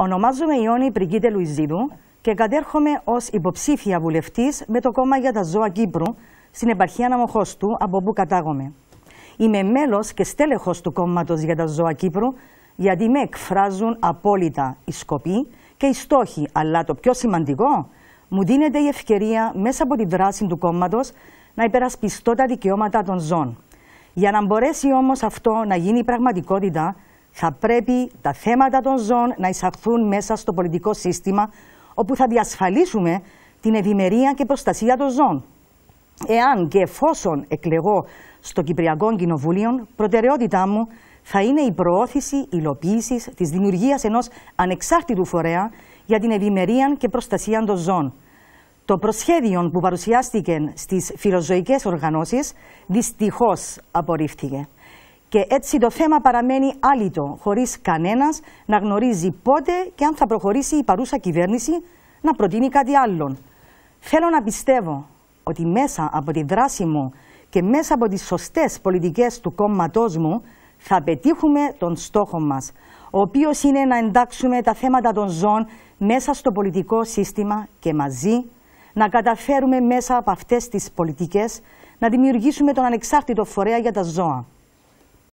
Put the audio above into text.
Ονομάζομαι Ιόνι Πριγκίτε Λουιζίδου και κατέρχομαι ως υποψήφια βουλευτής με το κόμμα για τα ζώα Κύπρου στην επαρχία Ναμοχώστου, από όπου κατάγομαι. Είμαι μέλος και στέλεχος του κόμματος για τα ζώα Κύπρου, γιατί με εκφράζουν απόλυτα οι σκοποί και οι στόχοι. Αλλά το πιο σημαντικό, μου δίνεται η ευκαιρία μέσα από τη δράση του κόμματος να υπερασπιστώ τα δικαιώματα των ζώων. Για να μπορέσει όμως αυτό να γίνει πραγματικότητα, θα πρέπει τα θέματα των ζώων να εισαχθούν μέσα στο πολιτικό σύστημα, όπου θα διασφαλίσουμε την ευημερία και προστασία των ζώων. Εάν και εφόσον εκλεγώ στο Κυπριακό Κοινοβούλιο, προτεραιότητά μου θα είναι η προώθηση υλοποίησης της δημιουργίας ενός ανεξάρτητου φορέα για την ευημερία και προστασία των ζώων. Το προσχέδιο που παρουσιάστηκε στις φιλοζωικές οργανώσεις δυστυχώς απορρίφθηκε. Και έτσι το θέμα παραμένει άλυτο, χωρίς κανένας να γνωρίζει πότε και αν θα προχωρήσει η παρούσα κυβέρνηση να προτείνει κάτι άλλο. Θέλω να πιστεύω ότι μέσα από τη δράση μου και μέσα από τις σωστές πολιτικές του κόμματός μου θα πετύχουμε τον στόχο μας, ο οποίος είναι να εντάξουμε τα θέματα των ζώων μέσα στο πολιτικό σύστημα και μαζί να καταφέρουμε μέσα από αυτές τις πολιτικές να δημιουργήσουμε τον ανεξάρτητο φορέα για τα ζώα.